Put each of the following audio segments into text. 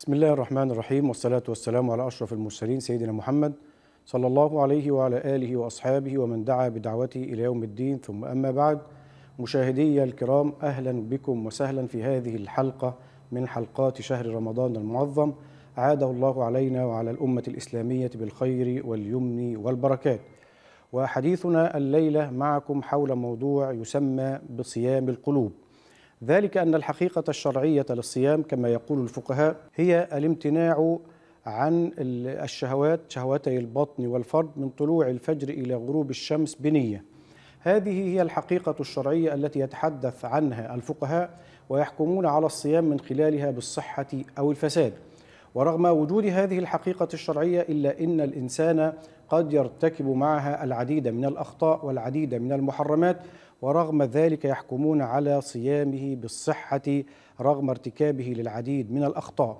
بسم الله الرحمن الرحيم والصلاة والسلام على أشرف المرسلين سيدنا محمد صلى الله عليه وعلى آله وأصحابه ومن دعا بدعوته إلى يوم الدين ثم أما بعد مشاهدي الكرام أهلا بكم وسهلا في هذه الحلقة من حلقات شهر رمضان المعظم عاده الله علينا وعلى الأمة الإسلامية بالخير واليمن والبركات وحديثنا الليلة معكم حول موضوع يسمى بصيام القلوب ذلك أن الحقيقة الشرعية للصيام كما يقول الفقهاء هي الامتناع عن الشهوات شهوتي البطن والفرد من طلوع الفجر إلى غروب الشمس بنية هذه هي الحقيقة الشرعية التي يتحدث عنها الفقهاء ويحكمون على الصيام من خلالها بالصحة أو الفساد ورغم وجود هذه الحقيقة الشرعية إلا إن الإنسان قد يرتكب معها العديد من الأخطاء والعديد من المحرمات ورغم ذلك يحكمون على صيامه بالصحة رغم ارتكابه للعديد من الأخطاء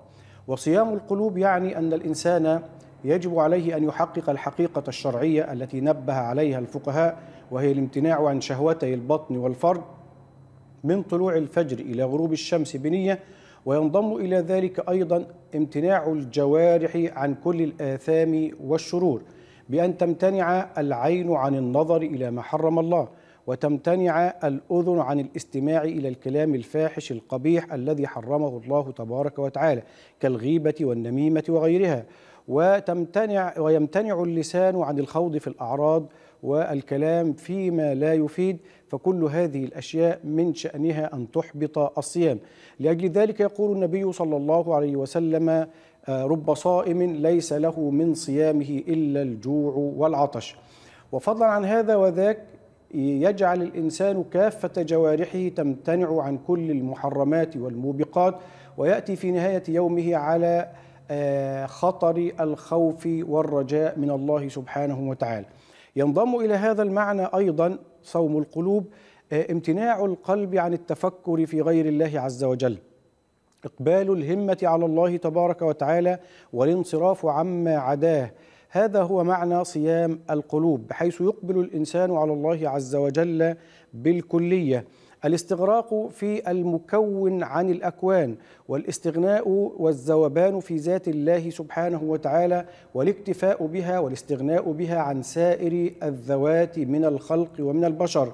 وصيام القلوب يعني أن الإنسان يجب عليه أن يحقق الحقيقة الشرعية التي نبه عليها الفقهاء وهي الامتناع عن شهوتي البطن والفرد من طلوع الفجر إلى غروب الشمس بنية وينضم إلى ذلك أيضا امتناع الجوارح عن كل الآثام والشرور بأن تمتنع العين عن النظر إلى ما حرم الله وتمتنع الأذن عن الاستماع إلى الكلام الفاحش القبيح الذي حرمه الله تبارك وتعالى كالغيبة والنميمة وغيرها وتمتنع ويمتنع اللسان عن الخوض في الأعراض والكلام فيما لا يفيد فكل هذه الأشياء من شأنها أن تحبط الصيام لأجل ذلك يقول النبي صلى الله عليه وسلم آه، رب صائم ليس له من صيامه إلا الجوع والعطش وفضلا عن هذا وذاك يجعل الإنسان كافة جوارحه تمتنع عن كل المحرمات والموبقات ويأتي في نهاية يومه على آه، خطر الخوف والرجاء من الله سبحانه وتعالى ينضم إلى هذا المعنى أيضا صوم القلوب آه، امتناع القلب عن التفكر في غير الله عز وجل إقبال الهمة على الله تبارك وتعالى والانصراف عما عداه هذا هو معنى صيام القلوب بحيث يقبل الانسان على الله عز وجل بالكليه الاستغراق في المكون عن الاكوان والاستغناء والذوبان في ذات الله سبحانه وتعالى والاكتفاء بها والاستغناء بها عن سائر الذوات من الخلق ومن البشر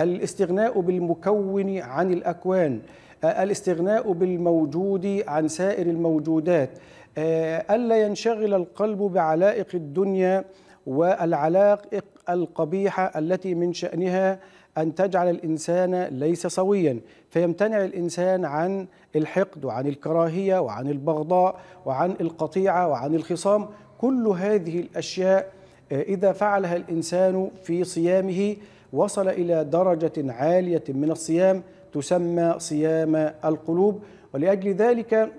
الاستغناء بالمكون عن الاكوان الاستغناء بالموجود عن سائر الموجودات آه، ألا ينشغل القلب بعلائق الدنيا والعلائق القبيحة التي من شأنها أن تجعل الإنسان ليس سويا فيمتنع الإنسان عن الحقد وعن الكراهية وعن البغضاء وعن القطيعة وعن الخصام كل هذه الأشياء آه، إذا فعلها الإنسان في صيامه وصل إلى درجة عالية من الصيام تسمى صيام القلوب ولاجل ذلك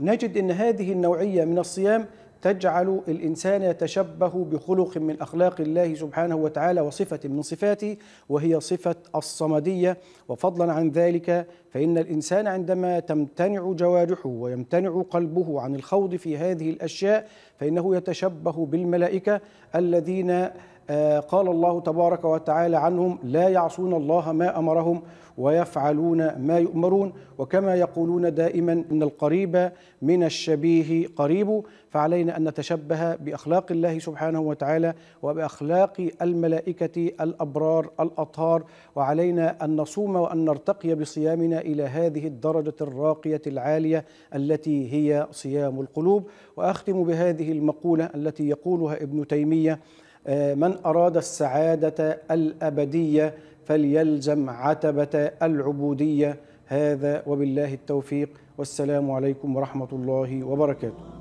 نجد ان هذه النوعيه من الصيام تجعل الانسان يتشبه بخلق من اخلاق الله سبحانه وتعالى وصفه من صفاته وهي صفه الصمديه وفضلا عن ذلك فان الانسان عندما تمتنع جوارحه ويمتنع قلبه عن الخوض في هذه الاشياء فانه يتشبه بالملائكه الذين آه، قال الله تبارك وتعالى عنهم لا يعصون الله ما امرهم ويفعلون ما يؤمرون وكما يقولون دائما ان القريب من الشبيه قريب فعلينا ان نتشبه باخلاق الله سبحانه وتعالى وباخلاق الملائكه الابرار الاطهار وعلينا ان نصوم وان نرتقي بصيامنا الى هذه الدرجه الراقيه العاليه التي هي صيام القلوب واختم بهذه المقوله التي يقولها ابن تيميه آه، من أراد السعادة الأبدية فليلزم عتبة العبودية هذا وبالله التوفيق والسلام عليكم ورحمة الله وبركاته